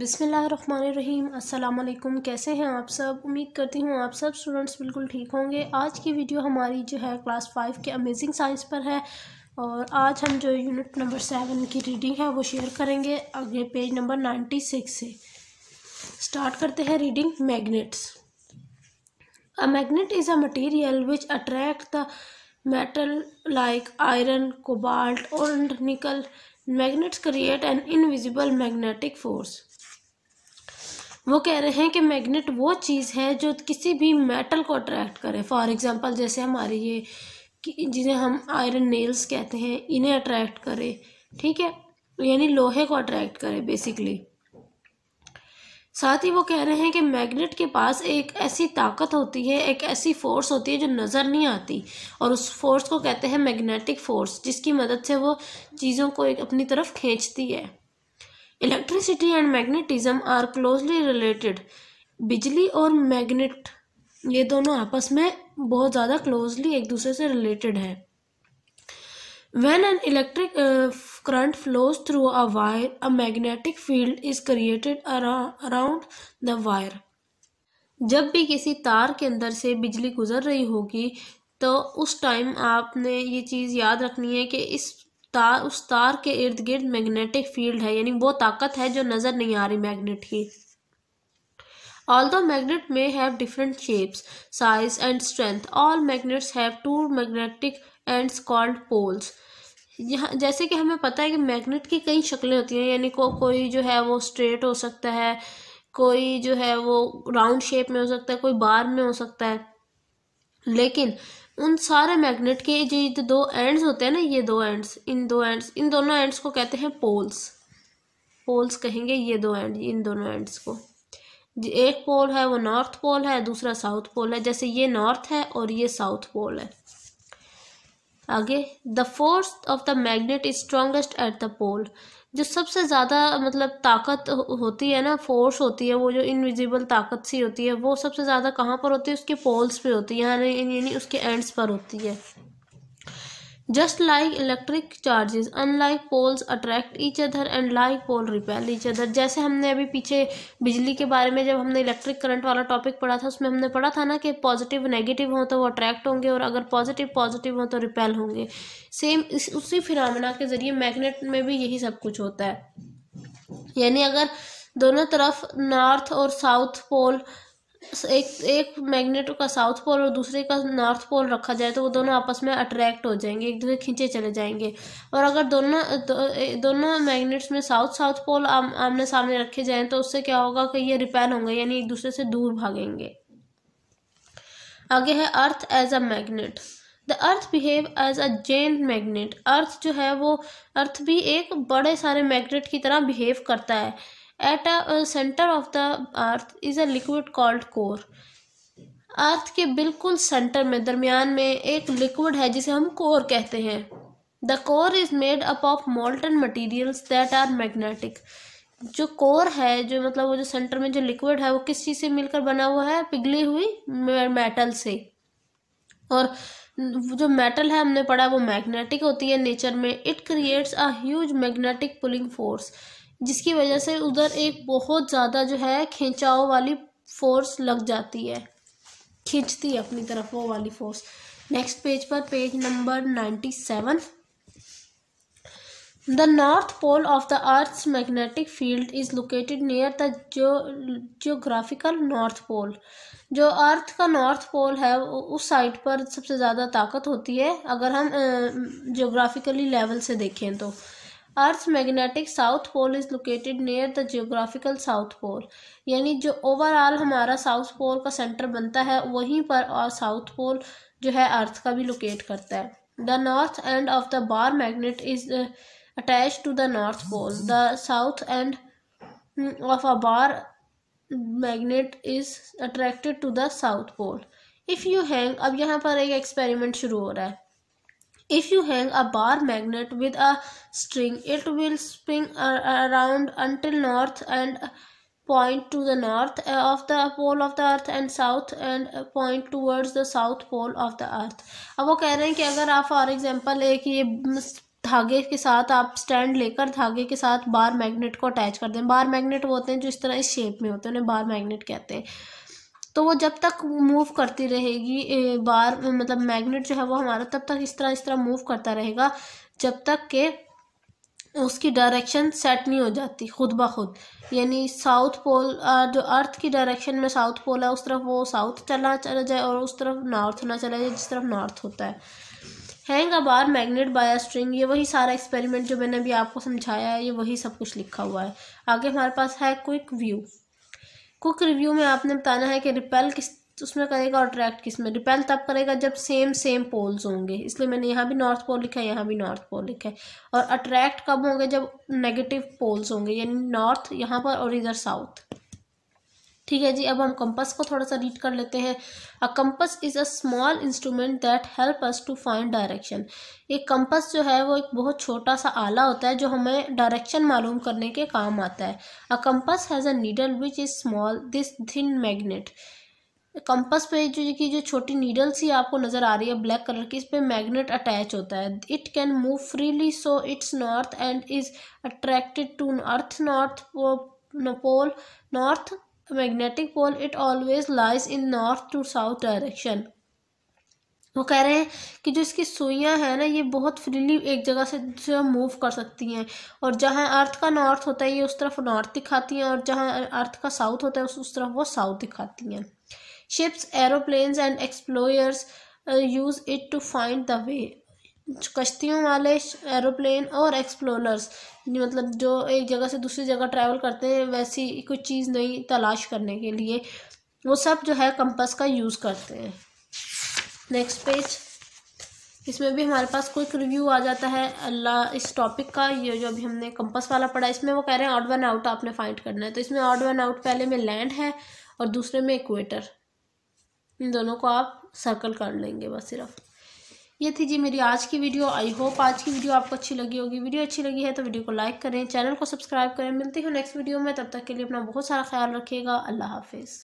अस्सलाम वालेकुम कैसे हैं आप सब उम्मीद करती हूँ आप सब स्टूडेंट्स बिल्कुल ठीक होंगे आज की वीडियो हमारी जो है क्लास फाइव के अमेजिंग साइंस पर है और आज हम जो यूनिट नंबर सेवन की रीडिंग है वो शेयर करेंगे अगले पेज नंबर नाइन्टी सिक्स से स्टार्ट करते हैं reading magnets a magnet is a material which attract the metal like iron cobalt और nickel magnets create an invisible magnetic force वो कह रहे हैं कि मैग्नेट वो चीज़ है जो किसी भी मेटल को अट्रैक्ट करे फॉर एग्ज़ाम्पल जैसे हमारी ये जिन्हें हम आयरन नेल्स कहते हैं इन्हें अट्रैक्ट करे ठीक है यानी लोहे को अट्रैक्ट करे बेसिकली साथ ही वो कह रहे हैं कि मैग्नेट के पास एक ऐसी ताकत होती है एक ऐसी फोर्स होती है जो नज़र नहीं आती और उस फोर्स को कहते हैं मैग्नेटिक फोर्स जिसकी मदद से वो चीज़ों को एक अपनी तरफ खींचती है electricity and magnetism are closely related बिजली और मैग्नेट ये दोनों आपस में बहुत ज़्यादा क्लोजली एक दूसरे से रिलेटेड है when an electric current flows through a wire a magnetic field is created around the wire जब भी किसी तार के अंदर से बिजली गुजर रही होगी तो उस टाइम आपने ये चीज़ याद रखनी है कि इस तार उस तार के इर्द गिर्द मैग्नेटिक फील्ड है यानी वो ताकत है जो नज़र नहीं आ रही मैग्नेट की ऑल द मैगनेट में have different shapes size and strength all magnets have two magnetic end called poles यहाँ जैसे कि हमें पता है कि मैग्नेट की कई शक्लें होती हैं यानी को कोई जो है वो स्ट्रेट हो सकता है कोई जो है वो राउंड शेप में हो सकता है कोई बार में हो सकता है लेकिन उन सारे मैग्नेट के जो ये तो दो एंड्स होते हैं ना ये दो एंड्स इन दो एंड्स इन दोनों एंड्स को कहते हैं पोल्स पोल्स कहेंगे ये दो एंड इन दोनों एंड्स को एक पोल है वो नॉर्थ पोल है दूसरा साउथ पोल है जैसे ये नॉर्थ है और ये साउथ पोल है आगे the force of the magnet is strongest at the pole जो सबसे ज़्यादा मतलब ताकत होती है ना फोर्स होती है वो जो इनविजिबल ताकत सी होती है वो सबसे ज़्यादा कहाँ पर होती है उसके पोल्स पे होती है यानी यानी उसके एंड्स पर होती है Just like electric charges, unlike poles attract each other and like pole repel each other. जैसे हमने अभी पीछे बिजली के बारे में जब हमने इलेक्ट्रिक करंट वाला टॉपिक पढ़ा था उसमें हमने पढ़ा था ना कि पॉजिटिव नेगेटिव हो तो वो अट्रैक्ट होंगे और अगर पॉजिटिव पॉजिटिव हो तो रिपेल होंगे सेम इस उसी फिनमिना के ज़रिए मैग्नेट में भी यही सब कुछ होता है यानी अगर दोनों तरफ नॉर्थ और साउथ पोल एक एक मैग्नेट का साउथ पोल और दूसरे का नॉर्थ पोल रखा जाए तो वो दोनों आपस में अट्रैक्ट हो जाएंगे एक दूसरे खींचे चले जाएंगे और अगर दोनों दो, दोनों मैग्नेट्स में साउथ साउथ पोल आम, आमने सामने रखे जाएं तो उससे क्या होगा कि ये रिपेल होंगे यानी एक दूसरे से दूर भागेंगे आगे है earth as a magnet the earth behave as a giant magnet earth जो है वो अर्थ भी एक बड़े सारे मैग्नेट की तरह बिहेव करता है at a centre of the earth is a liquid called core earth के बिल्कुल सेंटर में दरमियान में एक लिक्विड है जिसे हम कोर कहते हैं the core is made up of molten materials that are magnetic जो कोर है जो मतलब वो जो सेंटर में जो लिक्विड है वो किस चीज़ से मिलकर बना हुआ है पिघली हुई मेटल से और जो मेटल है हमने पढ़ा वो मैग्नेटिक होती है नेचर में it creates a huge magnetic pulling force जिसकी वजह से उधर एक बहुत ज़्यादा जो है खिंचाव वाली फोर्स लग जाती है खींचती है अपनी तरफ वो वाली फोर्स नेक्स्ट पेज पर page number ninety seven the north pole of the earth magnetic field is located near the जो जियोग्राफिकल नॉर्थ पोल जो अर्थ का नॉर्थ पोल है उस साइड पर सबसे ज़्यादा ताकत होती है अगर हम जियोग्राफिकली लेवल से देखें तो earth magnetic south pole is located near the geographical south pole यानी जो ओवरऑल हमारा साउथ पोल का सेंटर बनता है वहीं पर और साउथ पोल जो है अर्थ का भी लोकेट करता है the north end of the bar magnet is attach to the north pole the south end hmm, of a bar magnet is attracted to the south pole if you hang अब यहाँ पर एक experiment शुरू हो रहा है If you hang a bar magnet with a string, it will spin around until north and point to the north of the pole of the earth and south and point towards the south pole of the earth. अब वो कह रहे हैं कि अगर आप for example एक ये धागे के साथ आप स्टैंड लेकर धागे के साथ बार मैग्नेट को अटैच कर दें बार मैग्नेट वो होते हैं जो इस तरह इस शेप में होते हैं उन्हें बार मैग्नेट कहते हैं तो वो जब तक मूव करती रहेगी बार मतलब मैग्नेट जो है वो हमारा तब तक इस तरह इस तरह मूव करता रहेगा जब तक के उसकी डायरेक्शन सेट नहीं हो जाती खुद ब खुद यानी साउथ पोल जो अर्थ की डायरेक्शन में साउथ पोल है उस तरफ वो साउथ चला चला जाए और उस तरफ नॉर्थ ना चला जाए जिस तरफ नॉर्थ होता है hang bar magnet by string ये वही सारा एक्सपेरिमेंट जो मैंने अभी आपको समझाया है ये वही सब कुछ लिखा हुआ है आगे हमारे पास है क्विक व्यू कुक रिव्यू में आपने बताना है कि रिपेल किस उसमें करेगा और अट्रैक्ट किस में रिपेल तब करेगा जब सेम सेम पोल्स होंगे इसलिए मैंने यहाँ भी नॉर्थ पोल लिखा है यहाँ भी नॉर्थ पोल लिखा है और अट्रैक्ट कब होंगे जब नेगेटिव पोल्स होंगे यानी नॉर्थ यहाँ पर और इधर साउथ ठीक है जी अब हम कंपस को थोड़ा सा रीड कर लेते हैं a compass is a small instrument that help us to find direction एक कंपस जो है वो एक बहुत छोटा सा आला होता है जो हमें डायरेक्शन मालूम करने के काम आता है a compass has a needle which is small this thin magnet compass पे जो की जो छोटी नीडल सी आपको नज़र आ रही है ब्लैक कलर की इस पर मैग्नेट अटैच होता है it can move freely so its north end is attracted to earth north pole north magnetic pole it always lies in north to south direction वो कह रहे हैं कि जो इसकी सुइयाँ हैं ना ये बहुत फ्रीली एक जगह से दूसरी जगह मूव कर सकती हैं और जहाँ अर्थ का नॉर्थ होता है ये उस तरफ नॉर्थ दिखाती हैं और जहाँ अर्थ का साउथ होता है उस उस तरफ वो साउथ दिखाती हैं ships aeroplanes and explorers use it to find the way कश्तियों वाले एरोप्लेन और एक्सप्लोरर्स मतलब जो एक जगह से दूसरी जगह ट्रैवल करते हैं वैसी कुछ चीज़ नई तलाश करने के लिए वो सब जो है कंपास का यूज़ करते हैं नेक्स्ट पेज इसमें भी हमारे पास क्विक रिव्यू आ जाता है अल्लाह इस टॉपिक का ये जो अभी हमने कंपास वाला पढ़ा इसमें वो कह रहे हैं ऑड वन आउट आपने फाइंड करना है तो इसमें ऑड वन आउट पहले में लैंड है और दूसरे में इक्वेटर इन दोनों को आप सर्कल कर लेंगे बस सिर्फ ये थी जी मेरी आज की वीडियो आई होप आज की वीडियो आपको अच्छी लगी होगी वीडियो अच्छी लगी है तो वीडियो को लाइक करें चैनल को सब्सक्राइब करें मिलती हूँ नेक्स्ट वीडियो में तब तक के लिए अपना बहुत सारा ख्याल रखिएगा अल्लाह हाफिज़